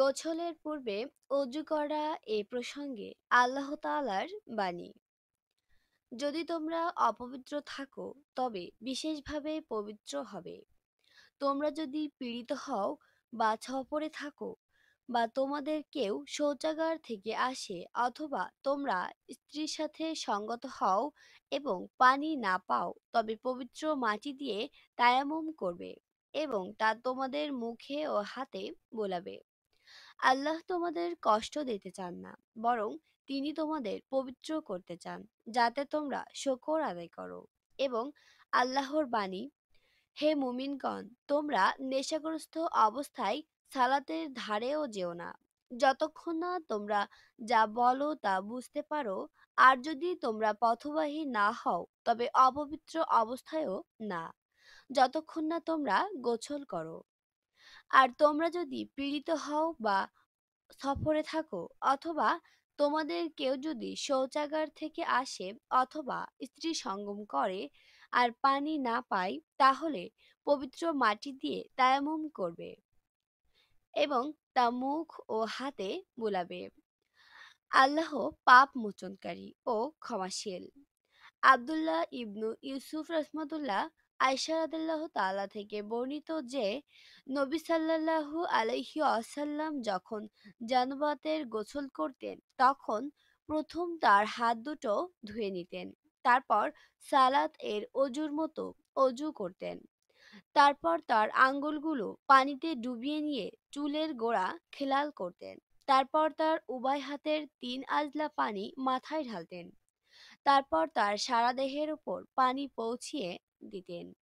গোছলের পূর্বে অজু করা এ প্রসঙ্গে আল্লাহ তালার বাণী যদি তোমরা অপবিত্র থাকো তবে বিশেষভাবে পবিত্র হবে তোমরা যদি পীড়িত হও বা ছপরে থাকো বা তোমাদের কেউ শৌচাগার থেকে আসে অথবা তোমরা স্ত্রীর সাথে সঙ্গত হও এবং পানি না পাও তবে পবিত্র মাটি দিয়ে তায়ামুম করবে এবং তা তোমাদের মুখে ও হাতে বোলাবে আল্লাহ তোমাদের কষ্ট দিতে চান না বরং তিনি তোমাদের পবিত্র করতে চান যাতে তোমরা শকর আদায় করো এবং আল্লাহর বাণী হে মুমিনগণ তোমরা নেশাগ্রস্ত অবস্থায় সালাতের ধারেও যেও না যতক্ষণ না তোমরা যা বলো তা বুঝতে পারো আর যদি তোমরা পথবাহী না হও তবে অপবিত্র অবস্থায়ও না যতক্ষণ না তোমরা গোছল করো আর তোমরা যদি পীড়িত হও বা সফরে থাকো অথবা তোমাদের কেউ যদি শৌচাগার থেকে আসে অথবা স্ত্রী সঙ্গম করে আর পানি না পায় তাহলে পবিত্র মাটি দিয়ে তায়ামুম করবে এবং তা মুখ ও হাতে বোলাবে আল্লাহ পাপ মোচনকারী ও ক্ষমাশীল আবদুল্লাহ ইবনু ইউসুফ রহমতুল্লাহ আয়সা রাদিল্লাহ তালা থেকে বর্ণিত যে নবী সাল্লাল্লাহু আলাইহি আসাল্লাম যখন জানবাতের গোসল করতেন তখন প্রথম তার হাত দুটো ধুয়ে নিতেন তারপর সালাত এর অজুর মতো অজু করতেন তারপর তার আঙ্গুলগুলো পানিতে ডুবিয়ে নিয়ে চুলের গোড়া খেলাল করতেন তারপর তার উভয় হাতের তিন আজলা পানি মাথায় ঢালতেন তারপর তার সারা দেহের উপর পানি পৌঁছিয়ে দিতেন